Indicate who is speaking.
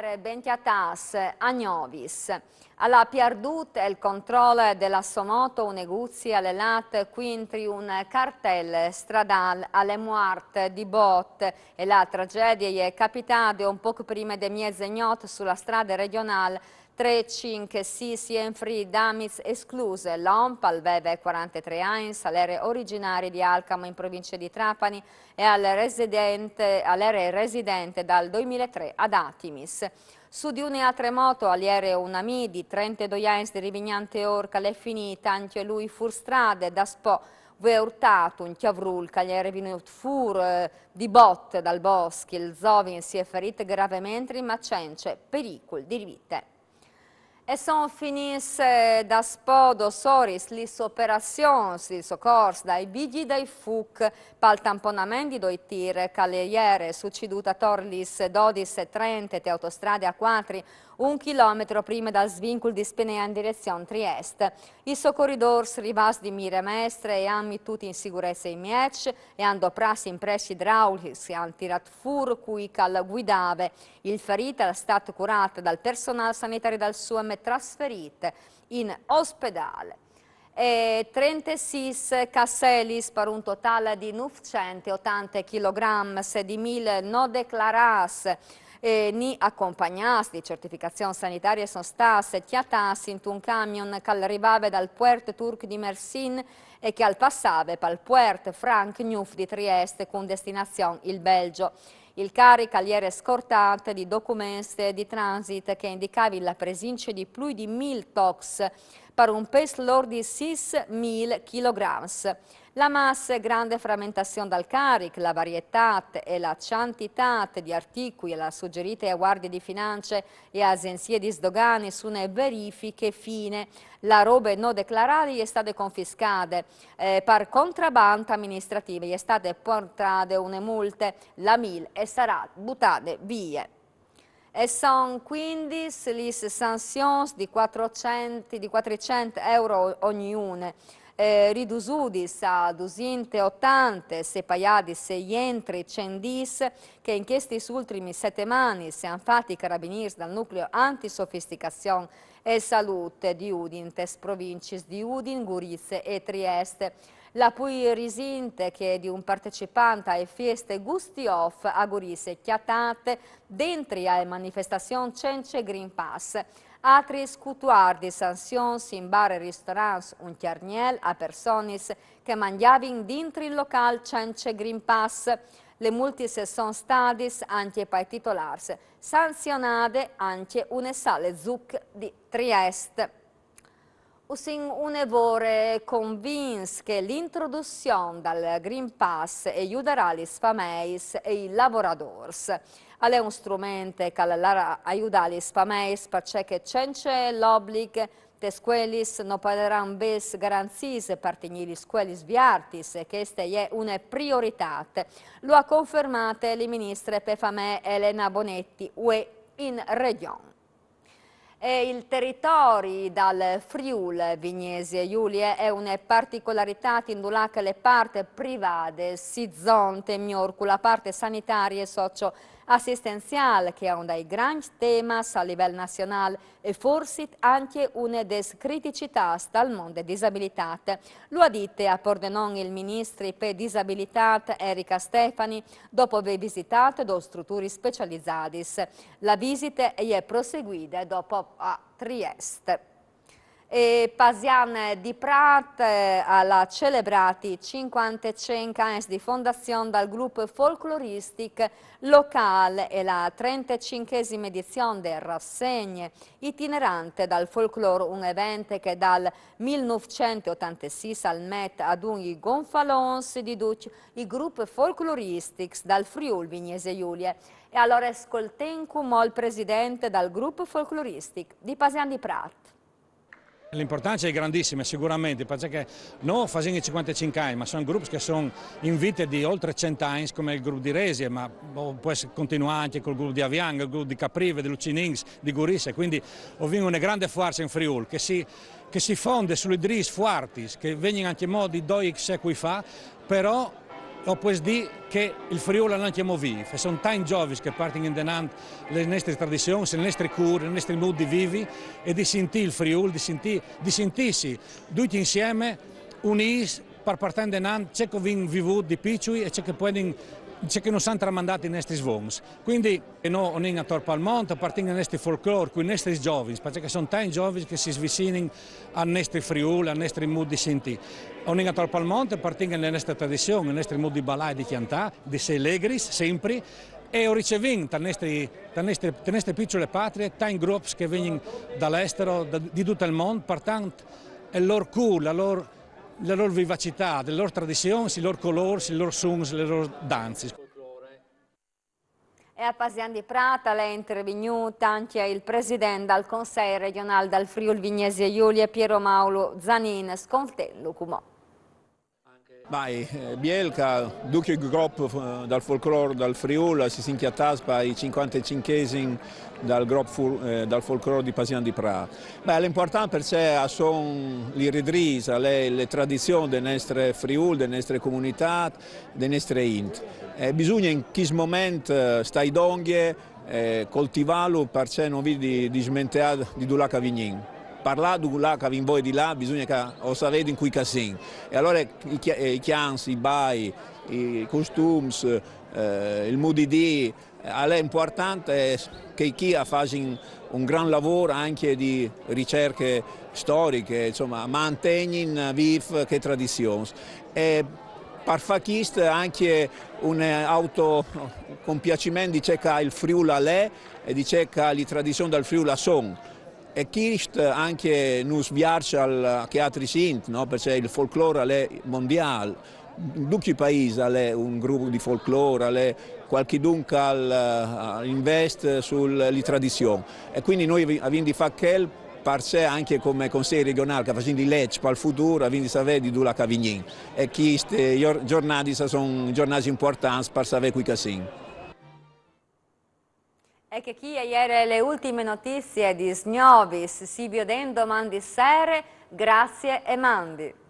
Speaker 1: per Bentiatas Agnovis. Alla Piardut il controllo della sua moto, un negozi alle lat quintri un cartel stradale alle muart di Bot e la tragedia è capitata un poco prima di Miezegnot sulla strada regionale 3, 5, 6, Sienfri, Damis escluse, Lomp, Alveve 43 Heinz, all'ere originaria di Alcamo in provincia di Trapani e all'ere residente, dal 2003 ad Atimis. Su di un e a tremoto, aereo Unamidi, 32 Doiens di Rivignante Orca, l'è Finita, anche lui Furstrade, da Spo. urtato un Chiavrul, Cagliere venuto Fur, eh, Di botte Dal Boschi, il Zovin si è ferito gravemente in Macence, Pericol di Rivite. E son finis da spodo soris lis operacions, lis ocors dai bigi dai fuc, pal tamponamenti doi tir, calegliere, succiduta torlis 12 e 30 te autostrade A4, un chilometro prima dal svincul di Spenea in direzione Trieste. I soccorridors rivas di mire mestre e hanno tutti in sicurezza i miec e hanno prassi in pressi idraulis e antirat fur cui cal guidave. Il ferita è stato curato dal personale sanitario dal suo persone trasferite in ospedale. E 36 Casselis per un totale di 980 kg, 6.000 non declarati eh, ni accompagnati di certificazione sanitaria sono stati tiatati in un camion che arrivava dal puerto turco di Mersin e che al passava per il puerto Frank Newf di Trieste con destinazione il Belgio. Il carica gli era scortat di documenti di transit che indicava la presenza di più di 1000 tox per un peso lordo di 6.000 kg. La massa, grande frammentazione dal carico, la varietà e la quantità di articoli la suggerite a guardie di finanze e agenzie di sdogani sono verifiche fine. La roba non declarata è stata confiscata eh, per contrabbando amministrativa, è stata portata una multa, la mil e sarà buttata via e sono quindi le sanzioni di 400, di 400 euro ognuna. Eh, ridusudis a 280 sepaiadis e entri cendis che in questi ultimi settimane si hanno fatti i carabinieri dal nucleo antisofisticazione e salute di Udin, test provinces di Udin, Gurizze e Trieste la Puy Risinte, che è di un partecipante alle feste Gusti Off, agorise chiatate dentro alle manifestazioni Cence Green Pass. Altri scutuardi sanzioni in bar e ristoranti un chiarniel a personis che mangiavano dentro il local Cence Green Pass. Le multe sono state anche per i titolari, sanzionate anche una sale zuc di Trieste. Usin Unevore convince che l'introduzione del Green Pass aiuterà gli sfameis e i lavoradores. È un strumento che aiuterà gli sfameis perché c'è l'obbligo che quelli non pagheranno bes garanzie per tenere quelli sviartis e questa è una priorità. Lo ha confermato il ministro ministra Pefamè Elena Bonetti, UE in Regione. E il territorio dal Friul Vignesi e Giulia è una particolarità tindulac le parti private, si zonte, miorcu, la parte sanitaria e socio-sanitaria assistenziale che è uno dei grandi temi a livello nazionale e forse anche una delle criticità del mondo disabilità. Lo ha detto a Pordenone il ministro per disabilità Erika Stefani dopo aver visitato due strutture specializzate. La visita è proseguita dopo a Trieste e Pasian di Prat eh, alla celebrati 55 anni di fondazione dal gruppo folcloristico locale e la 35esima edizione del Rassegne itinerante dal folklore, un evento che dal 1986 al MET ad un i gonfalons di deduce i gruppi folcloristici dal Friuli Vignese Giulia. E allora ascoltenco il presidente dal gruppo folcloristico di Pasian di Prat.
Speaker 2: L'importanza è grandissima sicuramente perché non facendo 55 anni, ma sono gruppi che sono in vita di oltre 100 anni come il gruppo di Resie, ma boh, può continuare anche col gruppo di Aviang, il gruppo di Caprive, di Lucinings, di Gurisse, quindi ho visto una grande forza in Friul che si, che si fonde sulle dris fortis, che vengono anche modi doi secoli fa, però Oppoesdi che il Friuli l'hanno chiamato vivi. Sono tanti giovani che partono in denant le nostre tradizioni, le nostre cure, i nostri modi vivi e di sentire il Friuli, di, sentire, di sentirsi tutti insieme uniti per partire in denant ciò che viene vivuto di Picciui e ciò che poi dice che non sono tramandati in questi svons. Quindi noi non attorno al mondo, partiamo ai nostri folklore, con i nostri giovani, perché sono tanti giovani che si avvicinano a nostro Friuli, al nostro mood di sentire. Non attorno al mondo, partiamo alle nostre tradizioni, ai nostri mood di ballare, di cantare, di essere allegri, sempre, e ho ricevuto da nostre, piccole patrie tanti gruppi che vengono dall'estero, da, di tutto il mondo, portando il loro cuore, la loro la loro vivacità, delle loro tradizioni, i loro colori, i loro songs, le loro danze.
Speaker 1: E a Pasian di Prata è intervenuta anche il presidente del Consiglio regionale del Friul Vignese Giulia Piero Mauro Zanin Scontello Cumò.
Speaker 3: Bai, eh, Bielka, Duke Grop eh, dal folklore dal Friul, Sisinchia Taspa, i 55 dal, grop, eh, dal folklore di Pasian di Pra. L'importante per sé sono l'irridrisa, le, le tradizioni delle nostre Friuli, delle nostre comunità, delle nostre int. Eh, bisogna in questo momento stare d'onghie, eh, eh coltivarlo per sé non vi di, di smentare di Dulaca Vignin parlare di là che voi di là bisogna che lo sapete in cui casin. E allora eh, i chians, i bai, i costums, eh, il mudidì, eh, è importante che chi ha fatto un gran lavoro anche di ricerche storiche, insomma, mantenga vive che tradizioni. E per Fakist anche un eh, autocompiacimento di cercare il Friuli è e di cercare le tradizioni del Friuli sono. E Kirst anche non sbiarcia al teatri sint, no? perché il folklore è mondiale. In tutti i paesi è un gruppo di folklore, qualche dunque eh, investe sulle tradizioni. E quindi noi abbiamo fatto quel parse anche come consiglio regionale che facendo di legge per il futuro, quindi sapere di Dula Cavignin. E queste giornate sono giornate importanti per sapere qui che siamo.
Speaker 1: E che chi ieri le ultime notizie di Snobis, Sibio Dendo, Mandi Serre, grazie e mandi.